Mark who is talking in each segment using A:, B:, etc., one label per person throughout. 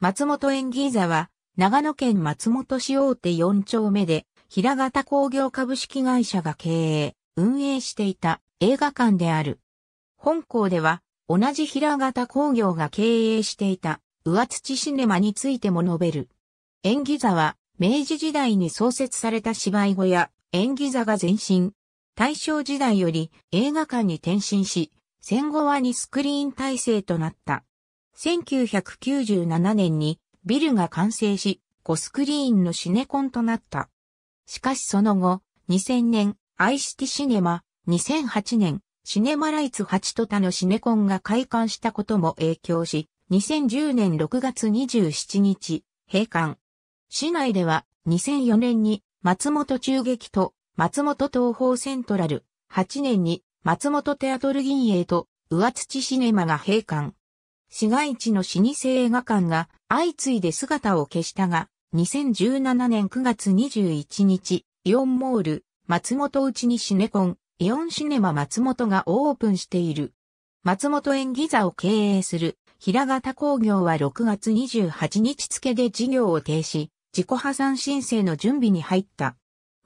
A: 松本園起座は、長野県松本市大手4丁目で、平型工業株式会社が経営、運営していた映画館である。本校では、同じ平型工業が経営していた、上土シネマについても述べる。演技座は、明治時代に創設された芝居小屋、演技座が前身。大正時代より映画館に転身し、戦後はにスクリーン体制となった。1997年にビルが完成し、5スクリーンのシネコンとなった。しかしその後、2000年、アイシティシネマ、2008年、シネマライツ8と他のシネコンが開館したことも影響し、2010年6月27日、閉館。市内では、2004年に松本中劇と松本東方セントラル、8年に松本テアトル銀営と上土シネマが閉館。市街地の老舗映画館が相次いで姿を消したが、2017年9月21日、イオンモール、松本内にシネコン、イオンシネマ松本がオープンしている。松本演技座を経営する平型工業は6月28日付で事業を停止、自己破産申請の準備に入った。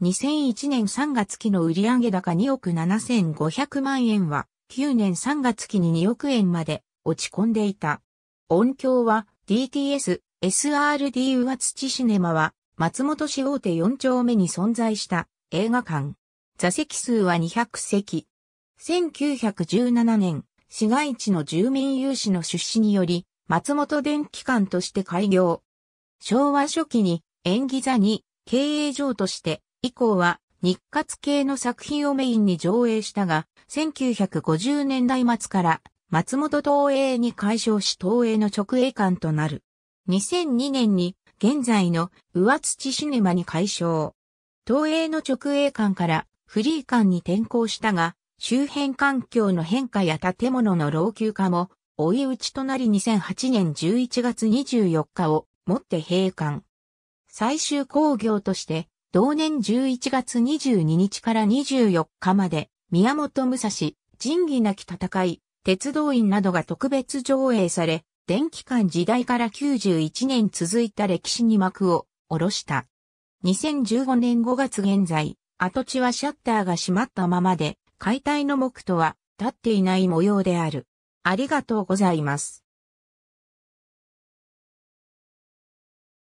A: 2001年3月期の売上高2億7500万円は、9年3月期に2億円まで落ち込んでいた。音響は DTS、SRD 上土シネマは松本市大手4丁目に存在した映画館。座席数は200席。1917年、市街地の住民有志の出資により、松本電機館として開業。昭和初期に演技座に経営上として、以降は日活系の作品をメインに上映したが、1950年代末から松本東映に解消し東映の直営館となる。2002年に現在の上土シネマに解消。東映の直営館からフリー館に転校したが、周辺環境の変化や建物の老朽化も追い打ちとなり2008年11月24日をもって閉館。最終工業として同年11月22日から24日まで宮本武蔵、仁義なき戦い、鉄道員などが特別上映され、電気館時代から91年続いた歴史に幕を下ろした。2015年5月現在、跡地はシャッターが閉まったままで、解体の目とは立っていない模様である。ありがとうございます。